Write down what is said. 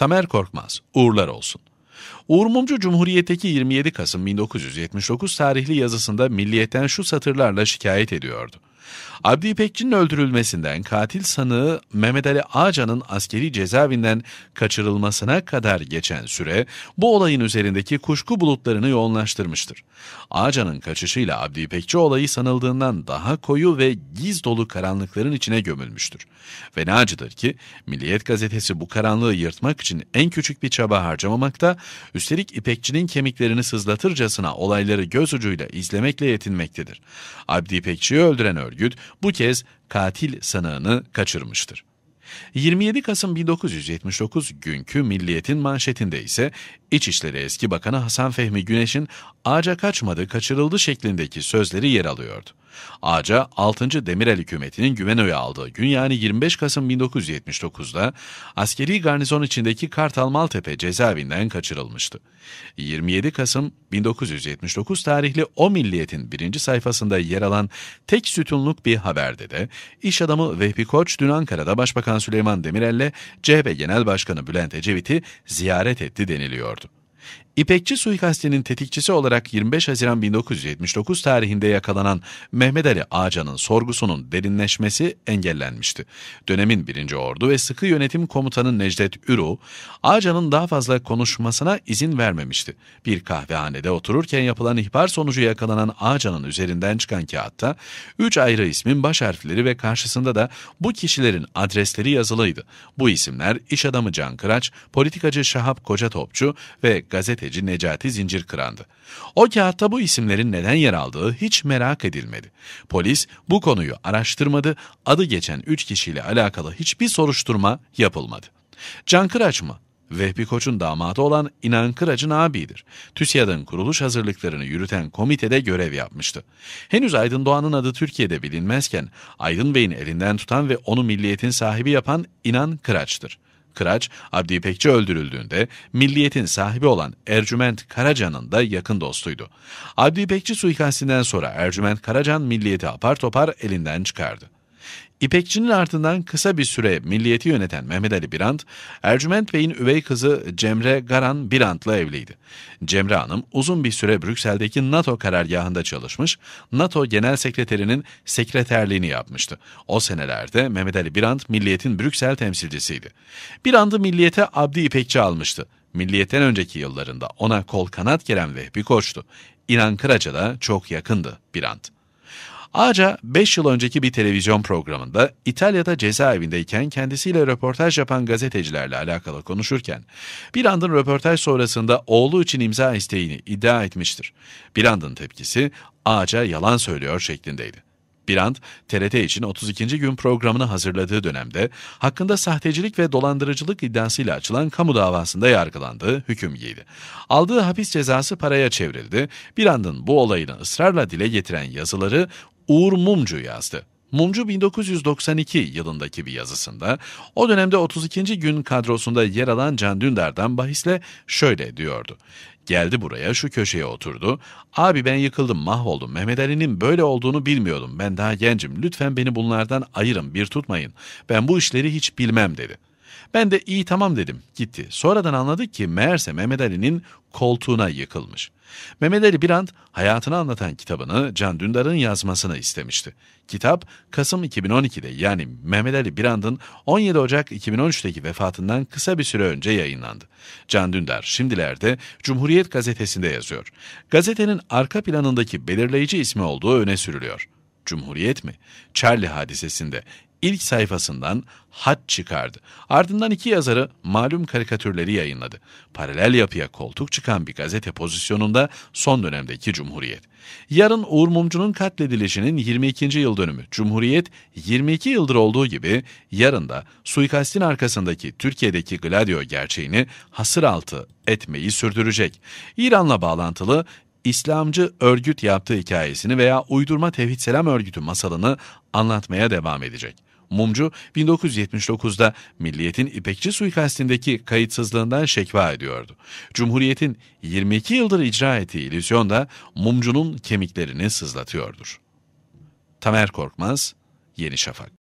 Tamer Korkmaz, uğurlar olsun. Uğur Mumcu Cumhuriyet'teki 27 Kasım 1979 tarihli yazısında milliyetten şu satırlarla şikayet ediyordu. Abdi İpekçi'nin öldürülmesinden katil sanığı Mehmet Ali Ağca'nın askeri cezaevinden kaçırılmasına kadar geçen süre bu olayın üzerindeki kuşku bulutlarını yoğunlaştırmıştır. Ağca'nın kaçışıyla Abdi İpekçi olayı sanıldığından daha koyu ve giz dolu karanlıkların içine gömülmüştür. Ve ne acıdır ki Milliyet gazetesi bu karanlığı yırtmak için en küçük bir çaba harcamamakta, üstelik İpekçi'nin kemiklerini sızlatırcasına olayları göz ucuyla izlemekle yetinmektedir. Abdi İpekçi'yi öldüren örgüt, örgüt bu kez katil sanığını kaçırmıştır. 27 Kasım 1979 günkü Milliyet'in manşetinde ise İçişleri Eski Bakanı Hasan Fehmi Güneş'in ağaca kaçmadı kaçırıldı şeklindeki sözleri yer alıyordu. Ağaca 6. Demirel hükümetinin güvenoyu aldığı gün yani 25 Kasım 1979'da askeri garnizon içindeki Kartal Maltepe cezaevinden kaçırılmıştı. 27 Kasım 1979 tarihli O Milliyet'in birinci sayfasında yer alan tek sütunluk bir haberde de iş adamı Vehbi Koç dün Ankara'da Başbakan Süleyman Demirel'le CHP Genel Başkanı Bülent Ecevit'i ziyaret etti deniliyor. İpekçi suikastinin tetikçisi olarak 25 Haziran 1979 tarihinde yakalanan Mehmet Ali Ağcan'ın sorgusunun derinleşmesi engellenmişti. Dönemin 1. Ordu ve Sıkı Yönetim Komutanı Necdet Üru Ağcan'ın daha fazla konuşmasına izin vermemişti. Bir kahvehanede otururken yapılan ihbar sonucu yakalanan Ağcan'ın üzerinden çıkan kağıtta üç ayrı ismin baş harfleri ve karşısında da bu kişilerin adresleri yazılıydı. Bu isimler iş adamı Can Kıraç, politikacı Şahap Kocatopçu ve gazeteci gazeteci Necati kırandı. O kağıtta bu isimlerin neden yer aldığı hiç merak edilmedi. Polis bu konuyu araştırmadı, adı geçen 3 kişiyle alakalı hiçbir soruşturma yapılmadı. Can Kıraç mı? Vehbi Koç'un damadı olan İnan Kıraç'ın abidir. TÜSİAD'ın kuruluş hazırlıklarını yürüten komitede görev yapmıştı. Henüz Aydın Doğan'ın adı Türkiye'de bilinmezken Aydın Bey'in elinden tutan ve onu milliyetin sahibi yapan İnan Kıraç'tır. Kıraç, Abdi İpekçi öldürüldüğünde milliyetin sahibi olan Ercüment Karacan'ın da yakın dostuydu. Abdi İpekçi suikastinden sonra Ercüment Karacan milliyeti apar topar elinden çıkardı. İpekçinin ardından kısa bir süre milliyeti yöneten Mehmet Ali Birant, Ercüment Bey'in üvey kızı Cemre Garan Birant'la evliydi. Cemre Hanım uzun bir süre Brüksel'deki NATO karargahında çalışmış, NATO Genel Sekreterinin sekreterliğini yapmıştı. O senelerde Mehmet Ali Birant milliyetin Brüksel temsilcisiydi. Birant'ı milliyete Abdi İpekçi almıştı. Milliyetten önceki yıllarında ona kol kanat gelen Vehbi Koç'tu. İnan Kıraç'a da çok yakındı Birant. Ağaca 5 yıl önceki bir televizyon programında İtalya'da cezaevindeyken kendisiyle röportaj yapan gazetecilerle alakalı konuşurken Birand'ın röportaj sonrasında oğlu için imza isteğini iddia etmiştir. Birand'ın tepkisi ağaca yalan söylüyor şeklindeydi. Birand, TRT için 32. gün programını hazırladığı dönemde hakkında sahtecilik ve dolandırıcılık iddiasıyla açılan kamu davasında yargılandı, hüküm giydi. Aldığı hapis cezası paraya çevrildi. Birand'ın bu olayını ısrarla dile getiren yazıları Uğur Mumcu yazdı. Mumcu 1992 yılındaki bir yazısında o dönemde 32. gün kadrosunda yer alan Can Dündar'dan bahisle şöyle diyordu. Geldi buraya şu köşeye oturdu. Abi ben yıkıldım mahvoldum. Mehmet Ali'nin böyle olduğunu bilmiyordum. Ben daha gencim. Lütfen beni bunlardan ayırın bir tutmayın. Ben bu işleri hiç bilmem dedi.'' Ben de iyi tamam dedim. Gitti. Sonradan anladık ki meğerse Mehmet Ali'nin koltuğuna yıkılmış. Mehmet Ali Birand hayatını anlatan kitabını Can Dündar'ın yazmasını istemişti. Kitap Kasım 2012'de yani Mehmet Ali Birand'ın 17 Ocak 2013'teki vefatından kısa bir süre önce yayınlandı. Can Dündar şimdilerde Cumhuriyet gazetesinde yazıyor. Gazetenin arka planındaki belirleyici ismi olduğu öne sürülüyor. Cumhuriyet mi? Charlie hadisesinde ilk sayfasından hat çıkardı. Ardından iki yazarı malum karikatürleri yayınladı. Paralel yapıya koltuk çıkan bir gazete pozisyonunda son dönemdeki Cumhuriyet. Yarın Uğur Mumcu'nun katledilişinin 22. yıl dönümü. Cumhuriyet 22 yıldır olduğu gibi yarın da suikastin arkasındaki Türkiye'deki gladio gerçeğini hasır altı etmeyi sürdürecek. İran'la bağlantılı İslamcı örgüt yaptığı hikayesini veya uydurma tevhid selam örgütü masalını anlatmaya devam edecek. Mumcu 1979'da Milliyet'in İpekçi suikastindeki kayıtsızlığından şekva ediyordu. Cumhuriyet'in 22 yıldır icra ettiği illüzyon da Mumcu'nun kemiklerini sızlatıyordur. Tamer Korkmaz, Yeni Şafak